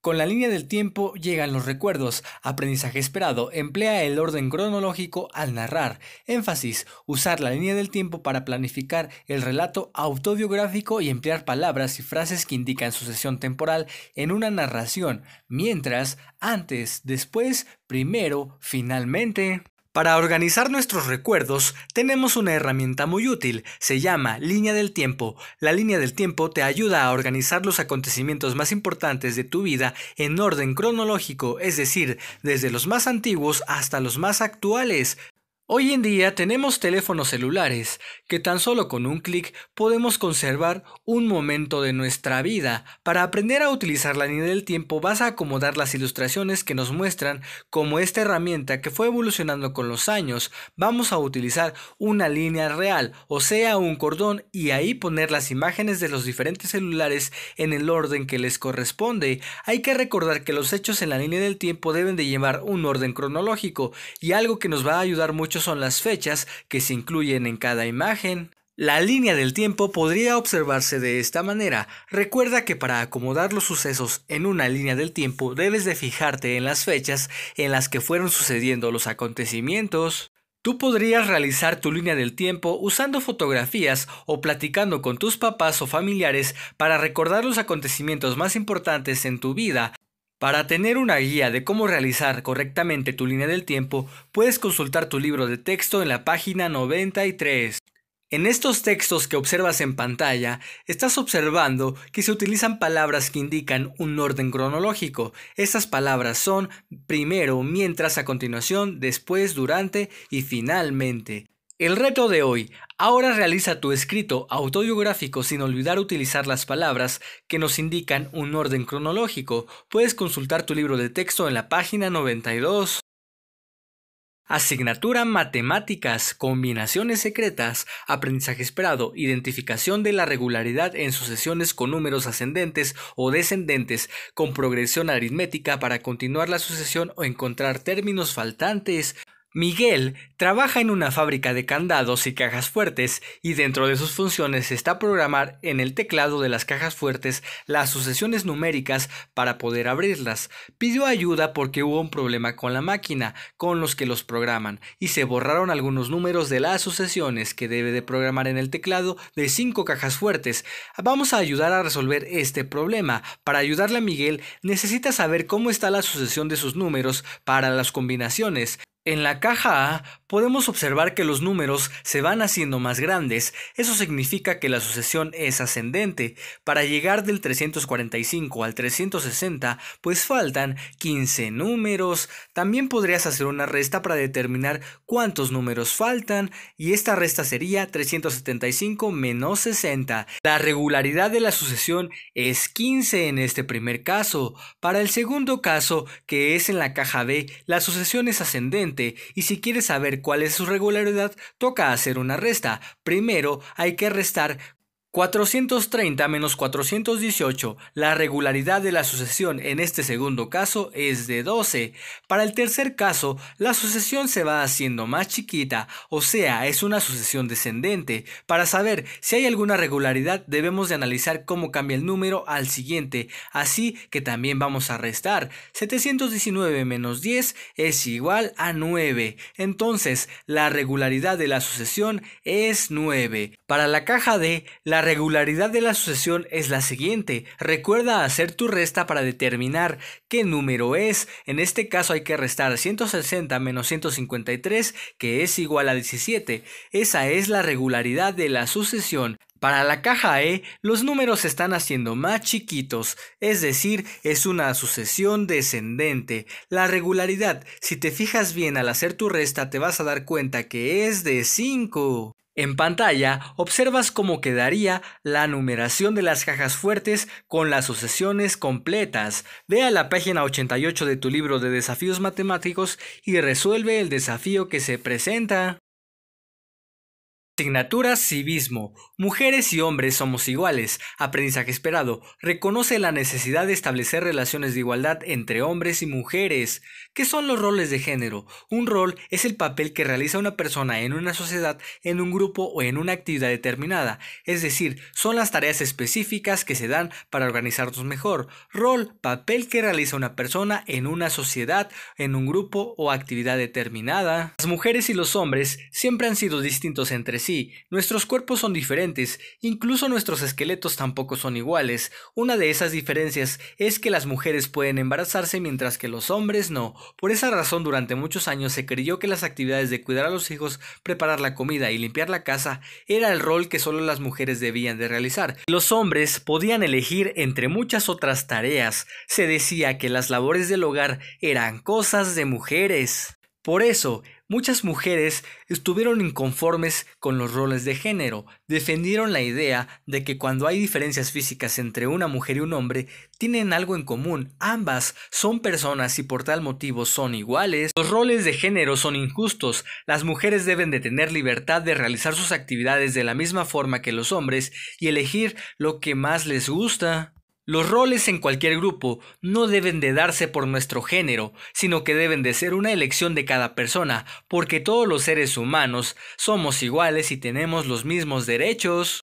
Con la línea del tiempo llegan los recuerdos. Aprendizaje esperado emplea el orden cronológico al narrar. Énfasis, usar la línea del tiempo para planificar el relato autobiográfico y emplear palabras y frases que indican sucesión temporal en una narración. Mientras, antes, después, primero, finalmente. Para organizar nuestros recuerdos tenemos una herramienta muy útil, se llama línea del tiempo. La línea del tiempo te ayuda a organizar los acontecimientos más importantes de tu vida en orden cronológico, es decir, desde los más antiguos hasta los más actuales. Hoy en día tenemos teléfonos celulares que tan solo con un clic podemos conservar un momento de nuestra vida. Para aprender a utilizar la línea del tiempo vas a acomodar las ilustraciones que nos muestran como esta herramienta que fue evolucionando con los años. Vamos a utilizar una línea real, o sea un cordón, y ahí poner las imágenes de los diferentes celulares en el orden que les corresponde. Hay que recordar que los hechos en la línea del tiempo deben de llevar un orden cronológico y algo que nos va a ayudar mucho son las fechas que se incluyen en cada imagen. La línea del tiempo podría observarse de esta manera. Recuerda que para acomodar los sucesos en una línea del tiempo debes de fijarte en las fechas en las que fueron sucediendo los acontecimientos. Tú podrías realizar tu línea del tiempo usando fotografías o platicando con tus papás o familiares para recordar los acontecimientos más importantes en tu vida para tener una guía de cómo realizar correctamente tu línea del tiempo, puedes consultar tu libro de texto en la página 93. En estos textos que observas en pantalla, estás observando que se utilizan palabras que indican un orden cronológico. Estas palabras son primero, mientras, a continuación, después, durante y finalmente. El reto de hoy. Ahora realiza tu escrito autobiográfico sin olvidar utilizar las palabras que nos indican un orden cronológico. Puedes consultar tu libro de texto en la página 92. Asignatura Matemáticas, Combinaciones Secretas, Aprendizaje Esperado, Identificación de la Regularidad en sucesiones con números ascendentes o descendentes, con progresión aritmética para continuar la sucesión o encontrar términos faltantes. Miguel trabaja en una fábrica de candados y cajas fuertes y dentro de sus funciones está programar en el teclado de las cajas fuertes las sucesiones numéricas para poder abrirlas. Pidió ayuda porque hubo un problema con la máquina, con los que los programan, y se borraron algunos números de las sucesiones que debe de programar en el teclado de cinco cajas fuertes. Vamos a ayudar a resolver este problema. Para ayudarle a Miguel necesita saber cómo está la sucesión de sus números para las combinaciones. En la caja A podemos observar que los números se van haciendo más grandes, eso significa que la sucesión es ascendente. Para llegar del 345 al 360 pues faltan 15 números. También podrías hacer una resta para determinar cuántos números faltan y esta resta sería 375 menos 60. La regularidad de la sucesión es 15 en este primer caso. Para el segundo caso, que es en la caja B, la sucesión es ascendente y si quieres saber cuál es su regularidad, toca hacer una resta. Primero hay que restar 430 menos 418, la regularidad de la sucesión en este segundo caso es de 12. Para el tercer caso, la sucesión se va haciendo más chiquita, o sea, es una sucesión descendente. Para saber si hay alguna regularidad debemos de analizar cómo cambia el número al siguiente, así que también vamos a restar. 719 menos 10 es igual a 9, entonces la regularidad de la sucesión es 9. Para la caja D, la regularidad de la sucesión es la siguiente. Recuerda hacer tu resta para determinar qué número es. En este caso hay que restar 160 menos 153, que es igual a 17. Esa es la regularidad de la sucesión. Para la caja E, los números se están haciendo más chiquitos, es decir, es una sucesión descendente. La regularidad, si te fijas bien al hacer tu resta, te vas a dar cuenta que es de 5. En pantalla observas cómo quedaría la numeración de las cajas fuertes con las sucesiones completas. Ve a la página 88 de tu libro de desafíos matemáticos y resuelve el desafío que se presenta. Asignatura Civismo. Mujeres y hombres somos iguales. Aprendizaje esperado. Reconoce la necesidad de establecer relaciones de igualdad entre hombres y mujeres. ¿Qué son los roles de género? Un rol es el papel que realiza una persona en una sociedad, en un grupo o en una actividad determinada. Es decir, son las tareas específicas que se dan para organizarnos mejor. Rol, papel que realiza una persona en una sociedad, en un grupo o actividad determinada. Las mujeres y los hombres siempre han sido distintos entre sí sí, nuestros cuerpos son diferentes, incluso nuestros esqueletos tampoco son iguales. Una de esas diferencias es que las mujeres pueden embarazarse mientras que los hombres no. Por esa razón durante muchos años se creyó que las actividades de cuidar a los hijos, preparar la comida y limpiar la casa era el rol que solo las mujeres debían de realizar. Los hombres podían elegir entre muchas otras tareas. Se decía que las labores del hogar eran cosas de mujeres. Por eso, Muchas mujeres estuvieron inconformes con los roles de género, defendieron la idea de que cuando hay diferencias físicas entre una mujer y un hombre, tienen algo en común, ambas son personas y por tal motivo son iguales. Los roles de género son injustos, las mujeres deben de tener libertad de realizar sus actividades de la misma forma que los hombres y elegir lo que más les gusta. Los roles en cualquier grupo no deben de darse por nuestro género, sino que deben de ser una elección de cada persona, porque todos los seres humanos somos iguales y tenemos los mismos derechos.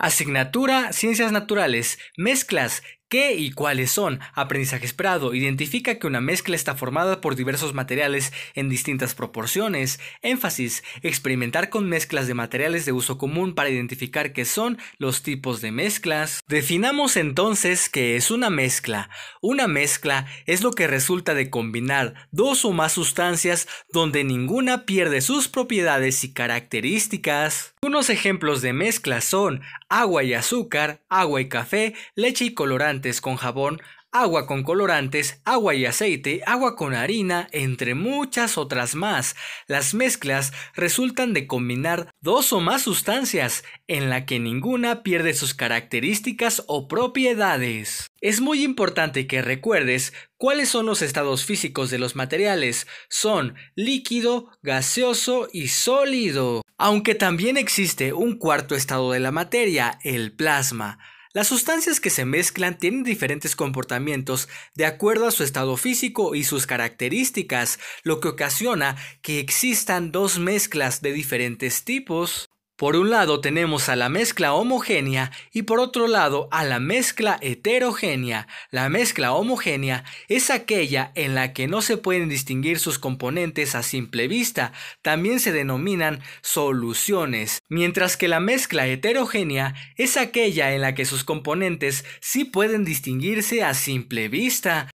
Asignatura Ciencias Naturales, Mezclas, ¿Qué y cuáles son? Aprendizaje esperado identifica que una mezcla está formada por diversos materiales en distintas proporciones. Énfasis, experimentar con mezclas de materiales de uso común para identificar qué son los tipos de mezclas. Definamos entonces qué es una mezcla. Una mezcla es lo que resulta de combinar dos o más sustancias donde ninguna pierde sus propiedades y características. Unos ejemplos de mezclas son agua y azúcar, agua y café, leche y colorante con jabón, agua con colorantes, agua y aceite, agua con harina, entre muchas otras más. Las mezclas resultan de combinar dos o más sustancias, en la que ninguna pierde sus características o propiedades. Es muy importante que recuerdes cuáles son los estados físicos de los materiales. Son líquido, gaseoso y sólido. Aunque también existe un cuarto estado de la materia, el plasma. Las sustancias que se mezclan tienen diferentes comportamientos de acuerdo a su estado físico y sus características, lo que ocasiona que existan dos mezclas de diferentes tipos por un lado tenemos a la mezcla homogénea y por otro lado a la mezcla heterogénea. La mezcla homogénea es aquella en la que no se pueden distinguir sus componentes a simple vista, también se denominan soluciones, mientras que la mezcla heterogénea es aquella en la que sus componentes sí pueden distinguirse a simple vista.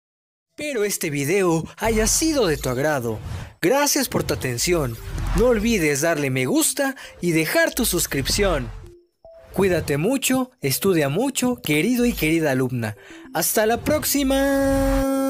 Espero este video haya sido de tu agrado. Gracias por tu atención. No olvides darle me gusta y dejar tu suscripción. Cuídate mucho, estudia mucho, querido y querida alumna. Hasta la próxima.